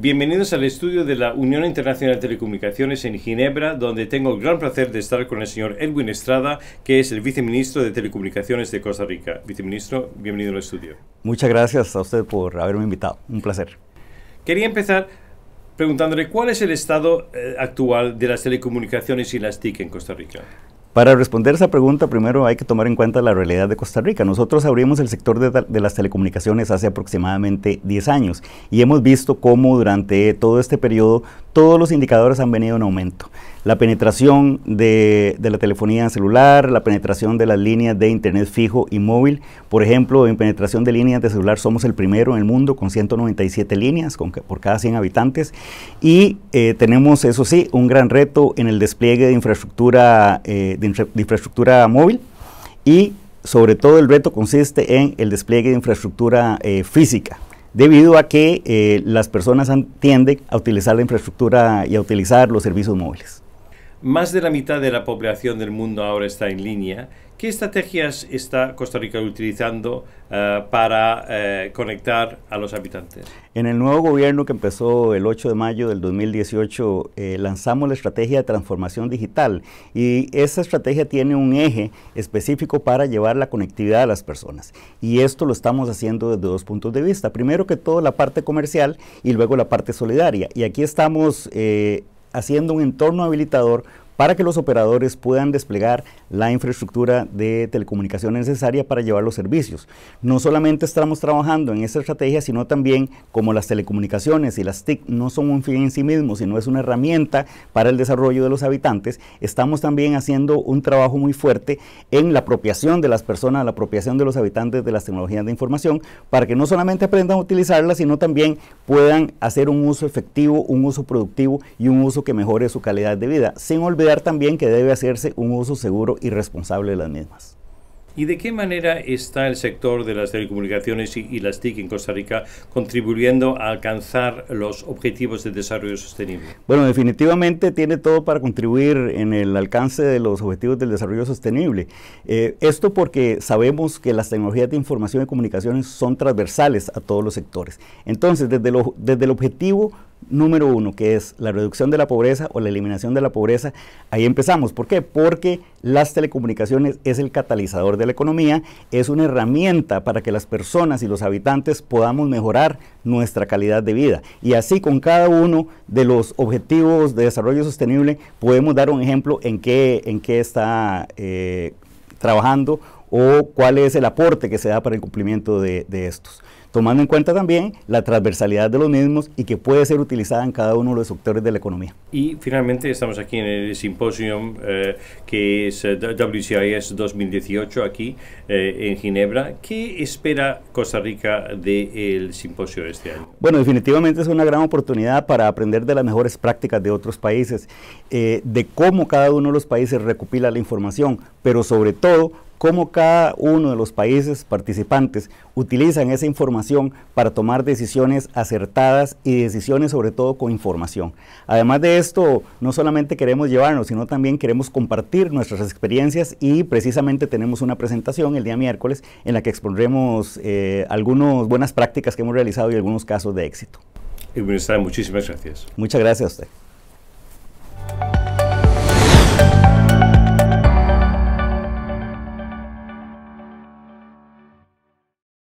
Bienvenidos al estudio de la Unión Internacional de Telecomunicaciones en Ginebra, donde tengo el gran placer de estar con el señor Edwin Estrada, que es el viceministro de Telecomunicaciones de Costa Rica. Viceministro, bienvenido al estudio. Muchas gracias a usted por haberme invitado. Un placer. Quería empezar preguntándole cuál es el estado eh, actual de las telecomunicaciones y las TIC en Costa Rica. Para responder esa pregunta, primero hay que tomar en cuenta la realidad de Costa Rica. Nosotros abrimos el sector de, las telecomunicaciones hace aproximadamente 10 años y hemos visto cómo durante todo este periodo todos los indicadores han venido en aumento. La penetración de, la telefonía celular, la penetración de las líneas de internet fijo y móvil. Por ejemplo, en penetración de líneas de celular somos el primero en el mundo con 197 líneas por cada 100 habitantes. Y eh, tenemos, eso sí, un gran reto en el despliegue de infraestructura, eh, infraestructura móvil. Y sobre todo el reto consiste en el despliegue de infraestructura eh, física, debido a que eh, las personas tienden a utilizar la infraestructura y a utilizar los servicios móviles. Más de la mitad de la población del mundo ahora está en línea. ¿Qué estrategias está Costa Rica utilizando eh, para eh, conectar a los habitantes? En el nuevo gobierno que empezó el 8 de mayo del 2018, eh, lanzamos la estrategia de transformación digital y esa estrategia tiene un eje específico para llevar la conectividad a las personas. Y esto lo estamos haciendo desde dos puntos de vista. Primero que todo la parte comercial y luego la parte solidaria. Y aquí estamos haciendo un entorno habilitador para que los operadores puedan desplegar la infraestructura de telecomunicación necesaria para llevar los servicios. No solamente estamos trabajando en esta estrategia, sino también como las telecomunicaciones y las TIC no son un fin en sí mismo sino es una herramienta para el desarrollo de los habitantes, estamos también haciendo un trabajo muy fuerte en la apropiación de las personas, la apropiación de los habitantes de las tecnologías de información, para que no solamente aprendan a utilizarlas, sino también puedan hacer un uso efectivo, un uso productivo y un uso que mejore su calidad de vida. Sin olvidar también que debe hacerse un uso seguro y responsable de las mismas. ¿Y de qué manera está el sector de las telecomunicaciones y, las TIC en Costa Rica contribuyendo a alcanzar los objetivos de desarrollo sostenible? Bueno, definitivamente tiene todo para contribuir en el alcance de los objetivos del desarrollo sostenible. Eh, esto porque sabemos que las tecnologías de información y comunicaciones son transversales a todos los sectores. Entonces, desde, desde el objetivo número uno, que es la reducción de la pobreza o la eliminación de la pobreza, ahí empezamos. ¿Por qué? Porque las telecomunicaciones es el catalizador de la economía, es una herramienta para que las personas y los habitantes podamos mejorar nuestra calidad de vida. Y así con cada uno de los objetivos de desarrollo sostenible podemos dar un ejemplo en qué, en qué está eh, trabajando o cuál es el aporte que se da para el cumplimiento de estos tomando en cuenta también la transversalidad de los mismos y que puede ser utilizada en cada uno de los sectores de la economía. Y finalmente estamos aquí en el simposio eh, que es eh, WCIS 2018 aquí eh, en Ginebra. ¿Qué espera Costa Rica del simposio de este año? Bueno, definitivamente es una gran oportunidad para aprender de las mejores prácticas de otros países, de cómo cada uno de los países recopila la información, pero sobre todo cómo cada uno de los países participantes utilizan esa información para tomar decisiones acertadas y decisiones sobre todo con información. Además de esto, no solamente queremos llevarnos, sino también queremos compartir nuestras experiencias y precisamente tenemos una presentación el día miércoles en la que expondremos eh, algunas buenas prácticas que hemos realizado y algunos casos de éxito. Y muchísimas gracias. Muchas gracias a usted.